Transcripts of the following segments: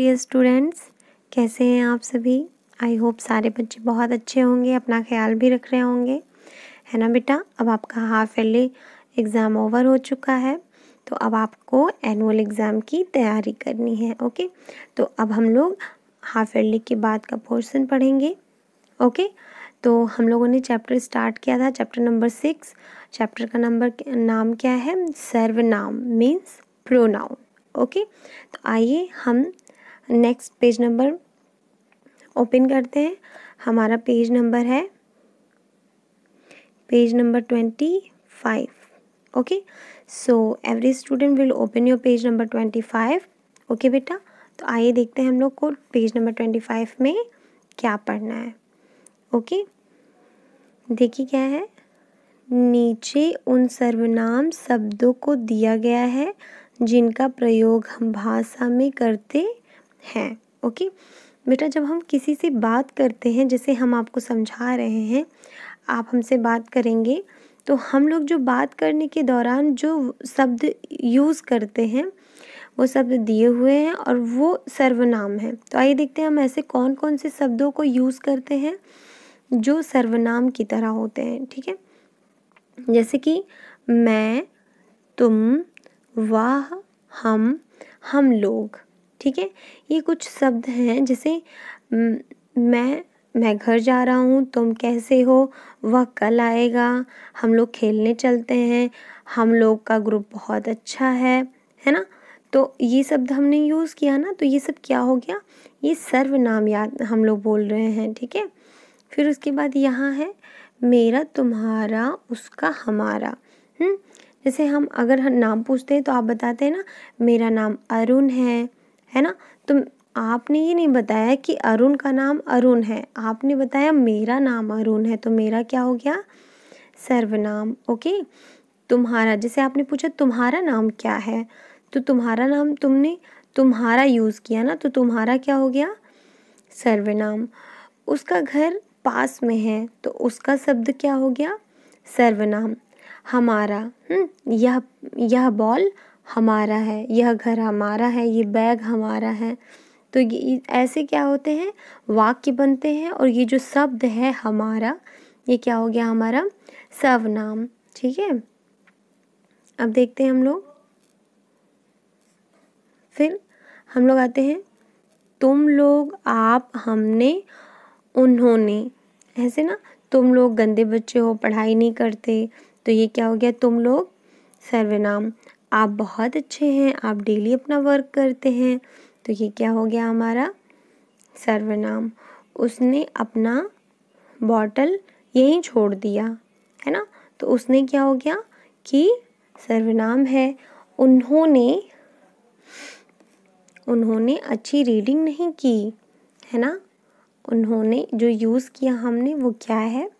Dear students कैसे हैं आप सभी आई होप सारे बच्चे बहुत अच्छे होंगे अपना ख्याल भी रख रहे होंगे है ना बेटा अब आपका हाफ एयरली एग्ज़ाम ओवर हो चुका है तो अब आपको एनुअल एग्ज़ाम की तैयारी करनी है ओके तो अब हम लोग हाफ एयरली के बाद का पोर्शन पढ़ेंगे ओके तो हम लोगों ने चैप्टर स्टार्ट किया था चैप्टर नंबर सिक्स चैप्टर का नंबर नाम क्या है सर्वनाम मीन्स प्रोनाउन ओके तो आइए हम नेक्स्ट पेज नंबर ओपन करते हैं हमारा पेज नंबर है page number twenty five okay so every student will open your page number twenty five okay बेटा तो आइए देखते हैं हम लोग को पेज नंबर ट्वेंटी फाइव में क्या पढ़ना है ओके देखिए क्या है नीचे उन सर्वनाम शब्दों को दिया गया है जिनका प्रयोग हम भाषा में करते हैं ओके बेटा जब हम किसी से बात करते हैं जैसे हम आपको समझा रहे हैं आप हमसे बात करेंगे तो हम लोग जो बात करने के दौरान जो शब्द यूज़ करते हैं वो शब्द दिए हुए हैं और वो सर्वनाम है तो आइए देखते हैं हम ऐसे कौन कौन से शब्दों को यूज़ करते हैं जो सर्वनाम की तरह होते हैं ठीक है जैसे कि मैं तुम वह हम हम लोग ठीक है ये कुछ शब्द हैं जैसे मैं मैं घर जा रहा हूँ तुम कैसे हो वह कल आएगा हम लोग खेलने चलते हैं हम लोग का ग्रुप बहुत अच्छा है है ना तो ये शब्द हमने यूज़ किया ना तो ये सब क्या हो गया ये सर्वनाम याद हम लोग बोल रहे हैं ठीक है फिर उसके बाद यहाँ है मेरा तुम्हारा उसका हमारा हुँ? हम्म? जैसे हम अगर हम नाम पूछते हैं तो आप बताते हैं ना मेरा नाम अरुण है है ना तो आपने ये नहीं बताया कि अरुण का नाम अरुण है आपने बताया मेरा नाम अरुण है तो मेरा क्या हो गया सर्वनाम ओके तुम्हारा जैसे आपने पूछा तुम्हारा नाम क्या है तो तुम्हारा नाम तुमने तुम्हारा यूज़ किया ना तो तुम्हारा क्या हो गया सर्वनाम उसका घर पास में है तो उसका शब्द क्या हो गया सर्वनाम हमारा हम्म, यह यह बॉल हमारा है यह घर हमारा है ये बैग हमारा है तो ये ऐसे क्या होते हैं वाक्य बनते हैं और ये जो शब्द है हमारा ये क्या हो गया हमारा सर्वनाम ठीक है अब देखते हैं हम लोग फिर हम लोग आते हैं तुम लोग आप हमने उन्होंने ऐसे ना तुम लोग गंदे बच्चे हो पढ़ाई नहीं करते तो ये क्या हो गया तुम लोग सर्वनाम आप बहुत अच्छे हैं आप डेली अपना वर्क करते हैं तो ये क्या हो गया हमारा सर्वनाम उसने अपना बॉटल यहीं छोड़ दिया है ना तो उसने क्या हो गया कि सर्वनाम है उन्होंने उन्होंने अच्छी रीडिंग नहीं की है ना उन्होंने जो यूज़ किया हमने वो क्या है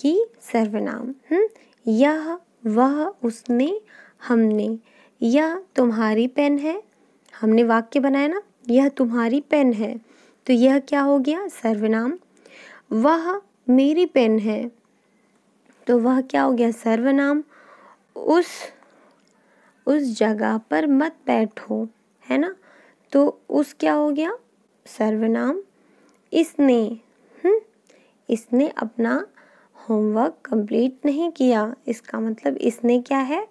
कि सर्वनाम हुँ? हम्म, यह वह उसने हमने यह तुम्हारी पेन है हमने वाक्य बनाया ना यह तुम्हारी पेन है तो यह क्या हो गया सर्वनाम वह मेरी पेन है तो वह क्या हो गया सर्वनाम उस उस जगह पर मत बैठो है ना तो उस क्या हो गया सर्वनाम इसने हुँ? हम्म, इसने अपना होमवर्क कंप्लीट नहीं किया इसका मतलब इसने क्या है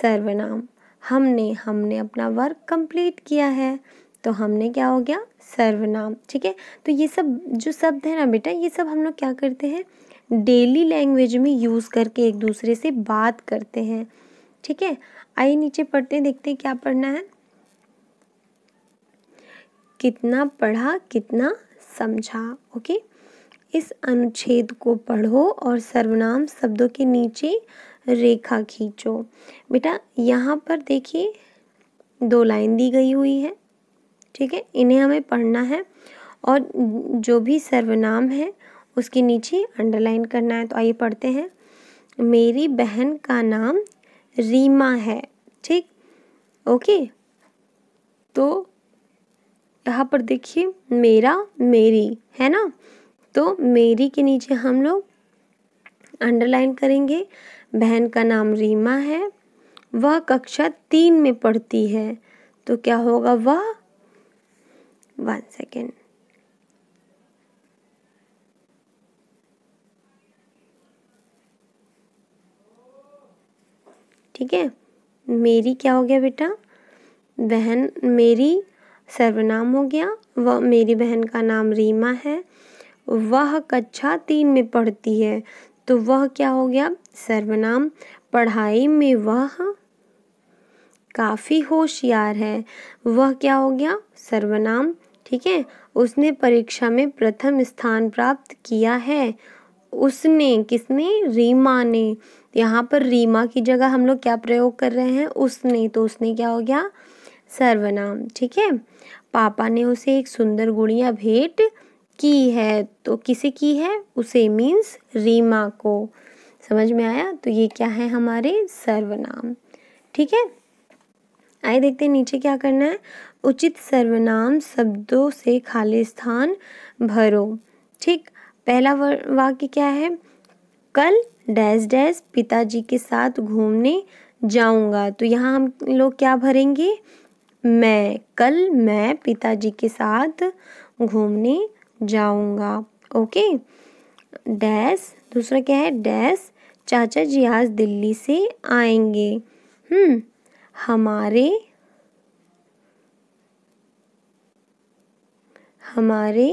सर्वनाम हमने हमने अपना वर्क कंप्लीट किया है तो हमने क्या हो गया सर्वनाम ठीक है तो ये सब जो शब्द है ना बेटा ये सब हम लोग क्या करते हैं डेली लैंग्वेज में यूज़ करके एक दूसरे से बात करते हैं ठीक है आइए नीचे पढ़ते हैं देखते हैं क्या पढ़ना है कितना पढ़ा कितना समझा ओके इस अनुच्छेद को पढ़ो और सर्वनाम शब्दों के नीचे रेखा खींचो बेटा यहाँ पर देखिए दो लाइन दी गई हुई है ठीक है इन्हें हमें पढ़ना है और जो भी सर्वनाम है उसके नीचे अंडरलाइन करना है तो आइए पढ़ते हैं मेरी बहन का नाम रीमा है ठीक ओके तो यहाँ पर देखिए मेरा मेरी है ना तो मेरी के नीचे हम लोग अंडरलाइन करेंगे बहन का नाम रीमा है वह कक्षा तीन में पढ़ती है तो क्या होगा वह वन सेकेंड ठीक है मेरी क्या हो गया बेटा बहन मेरी सर्वनाम हो गया वह मेरी बहन का नाम रीमा है वह कक्षा तीन में पढ़ती है तो वह क्या हो गया सर्वनाम पढ़ाई में वह काफ़ी होशियार है वह क्या हो गया सर्वनाम ठीक है उसने परीक्षा में प्रथम स्थान प्राप्त किया है उसने किसने रीमा ने यहाँ पर रीमा की जगह हम लोग क्या प्रयोग कर रहे हैं उसने तो उसने क्या हो गया सर्वनाम ठीक है पापा ने उसे एक सुंदर गुड़िया भेंट की है तो किसे की है उसे मीन्स रीमा को समझ में आया तो ये क्या है हमारे सर्वनाम ठीक है आइए देखते हैं नीचे क्या करना है उचित सर्वनाम शब्दों से खाली स्थान भरो ठीक पहला वाक्य क्या है कल डैश डैश पिताजी के साथ घूमने जाऊंगा तो यहाँ हम लोग क्या भरेंगे मैं कल मैं पिताजी के साथ घूमने जाऊंगा ओके डैश दूसरा क्या है डैश चाचा जी आज दिल्ली से आएंगे हम्म हमारे हमारे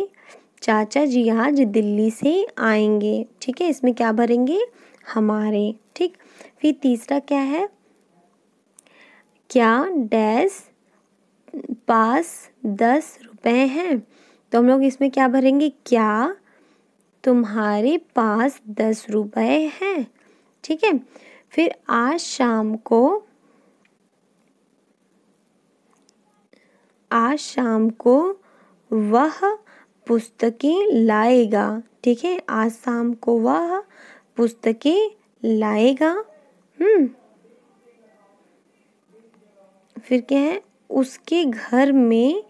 चाचा जी आज दिल्ली से आएंगे ठीक है इसमें क्या भरेंगे हमारे ठीक फिर तीसरा क्या है क्या डैश पास दस रुपए हैं तो हम लोग इसमें क्या भरेंगे क्या तुम्हारे पास दस रुपये हैं ठीक है फिर आज शाम को आज शाम को वह पुस्तकें लाएगा ठीक है आज शाम को वह पुस्तकें लाएगा हम्म फिर क्या है उसके घर में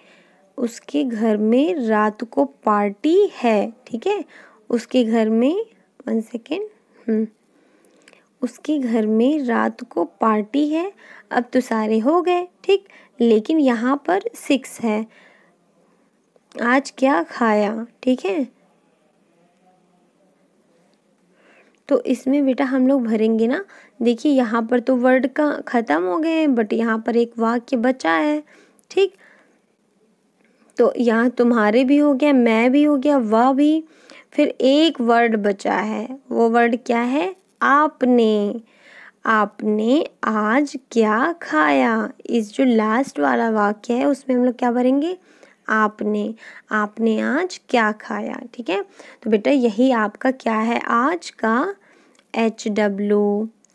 उसके घर में रात को पार्टी है ठीक है उसके घर में वन सेकेंड हम्म, उसके घर में रात को पार्टी है अब तो सारे हो गए ठीक लेकिन यहाँ पर सिक्स है आज क्या खाया ठीक है तो इसमें बेटा हम लोग भरेंगे ना देखिए यहाँ पर तो वर्ड का ख़त्म हो गए हैं बट यहाँ पर एक वाक्य बचा है ठीक तो यहाँ तुम्हारे भी हो गया मैं भी हो गया वह भी फिर एक वर्ड बचा है वो वर्ड क्या है आपने आपने आज क्या खाया इस जो लास्ट वाला वाक्य है उसमें हम लोग क्या भरेंगे आपने आपने आज क्या खाया ठीक है तो बेटा यही आपका क्या है आज का एच डब्ल्यू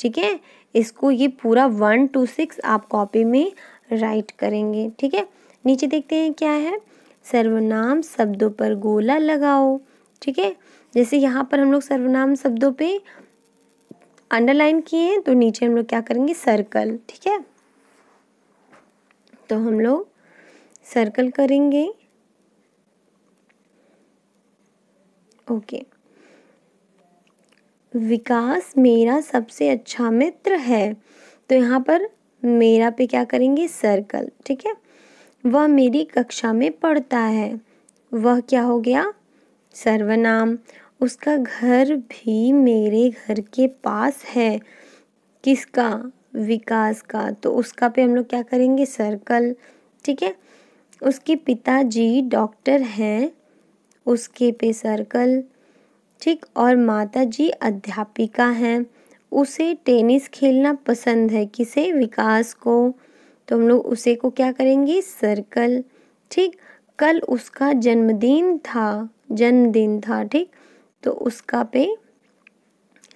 ठीक है इसको ये पूरा वन टू सिक्स आप कॉपी में राइट करेंगे ठीक है नीचे देखते हैं क्या है सर्वनाम शब्दों पर गोला लगाओ ठीक है जैसे यहाँ पर हम लोग सर्वनाम शब्दों पे अंडरलाइन किए हैं तो नीचे हम लोग क्या करेंगे सर्कल ठीक है तो हम लोग सर्कल करेंगे ओके विकास मेरा सबसे अच्छा मित्र है तो यहाँ पर मेरा पे क्या करेंगे सर्कल ठीक है वह मेरी कक्षा में पढ़ता है वह क्या हो गया सर्वनाम उसका घर भी मेरे घर के पास है किसका विकास का तो उसका पे हम लोग क्या करेंगे सर्कल ठीक है उसके पिताजी डॉक्टर हैं उसके पे सर्कल ठीक और माता जी अध्यापिका हैं उसे टेनिस खेलना पसंद है किसे विकास को तो हम लोग उसे को क्या करेंगे सर्कल ठीक कल उसका जन्मदिन था जन्मदिन था ठीक तो उसका पे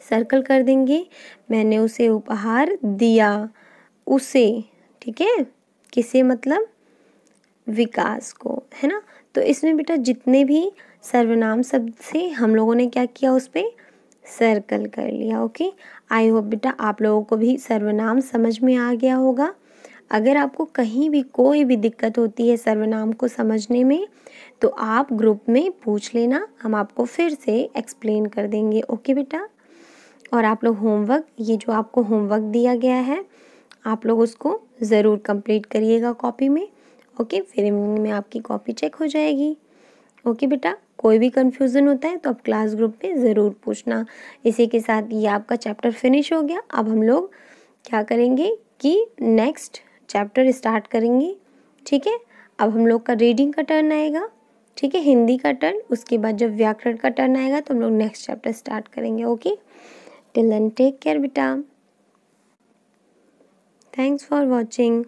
सर्कल कर देंगे मैंने उसे उपहार दिया उसे ठीक है किसे मतलब विकास को है ना तो इसमें बेटा जितने भी सर्वनाम शब्द से हम लोगों ने क्या किया उस पर सर्कल कर लिया ओके आई होप बेटा आप लोगों को भी सर्वनाम समझ में आ गया होगा अगर आपको कहीं भी कोई भी दिक्कत होती है सर्वनाम को समझने में तो आप ग्रुप में पूछ लेना हम आपको फिर से एक्सप्लेन कर देंगे ओके बेटा और आप लोग होमवर्क ये जो आपको होमवर्क दिया गया है आप लोग उसको ज़रूर कंप्लीट करिएगा कॉपी में ओके फिर इवनिंग में आपकी कॉपी चेक हो जाएगी ओके बेटा कोई भी कन्फ्यूज़न होता है तो आप क्लास ग्रुप में ज़रूर पूछना इसी के साथ ये आपका चैप्टर फिनिश हो गया अब हम लोग क्या करेंगे कि नेक्स्ट चैप्टर स्टार्ट करेंगे ठीक है अब हम लोग का रीडिंग का टर्न आएगा ठीक है हिंदी का टर्न उसके बाद जब व्याकरण का टर्न आएगा तो हम लोग नेक्स्ट चैप्टर स्टार्ट करेंगे okay till then take care बेटा थैंक्स फॉर वॉचिंग